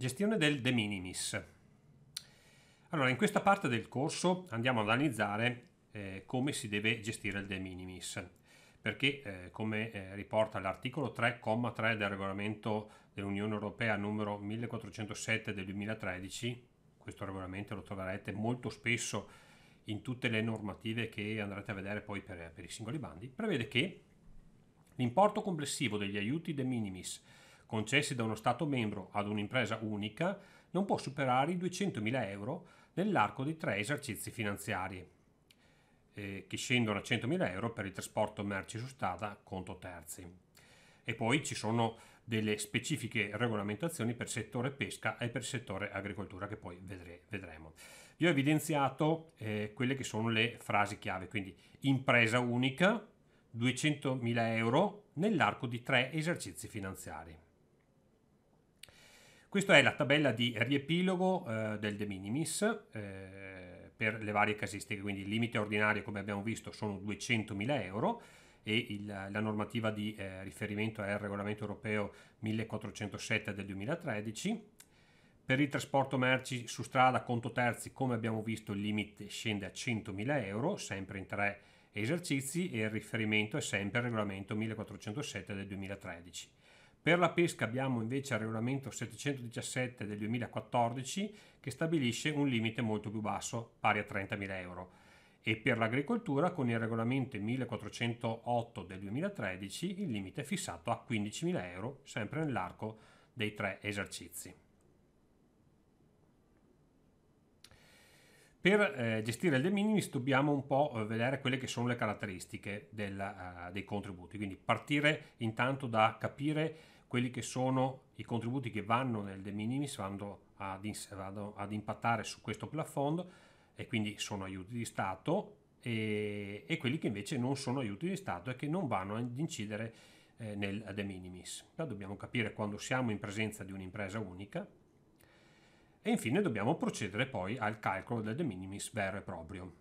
Gestione del de minimis. Allora, in questa parte del corso andiamo ad analizzare eh, come si deve gestire il de minimis, perché eh, come eh, riporta l'articolo 3,3 del regolamento dell'Unione Europea numero 1407 del 2013, questo regolamento lo troverete molto spesso in tutte le normative che andrete a vedere poi per, per i singoli bandi, prevede che l'importo complessivo degli aiuti de minimis concessi da uno Stato membro ad un'impresa unica non può superare i 200.000 euro nell'arco di tre esercizi finanziari, eh, che scendono a 100.000 euro per il trasporto merci su strada conto terzi. E poi ci sono delle specifiche regolamentazioni per settore pesca e per settore agricoltura che poi vedre, vedremo. Vi ho evidenziato eh, quelle che sono le frasi chiave, quindi impresa unica, 200.000 euro nell'arco di tre esercizi finanziari. Questa è la tabella di riepilogo eh, del de minimis eh, per le varie casistiche, quindi il limite ordinario come abbiamo visto sono 200.000 euro e il, la normativa di eh, riferimento è il regolamento europeo 1407 del 2013. Per il trasporto merci su strada conto terzi, come abbiamo visto, il limite scende a 100.000 euro, sempre in tre esercizi e il riferimento è sempre il regolamento 1407 del 2013. Per la pesca abbiamo invece il regolamento 717 del 2014 che stabilisce un limite molto più basso, pari a 30.000 euro, e per l'agricoltura con il regolamento 1408 del 2013 il limite è fissato a 15.000 euro, sempre nell'arco dei tre esercizi. Per eh, gestire il de minimis dobbiamo un po' eh, vedere quelle che sono le caratteristiche del, uh, dei contributi, quindi partire intanto da capire quelli che sono i contributi che vanno nel de minimis, vanno ad, vanno ad impattare su questo plafond e quindi sono aiuti di Stato e, e, quelli che invece non sono aiuti di Stato e che non vanno ad incidere eh, nel de minimis. La dobbiamo capire quando siamo in presenza di un'impresa unica, e infine dobbiamo procedere poi al calcolo del de minimis vero e proprio.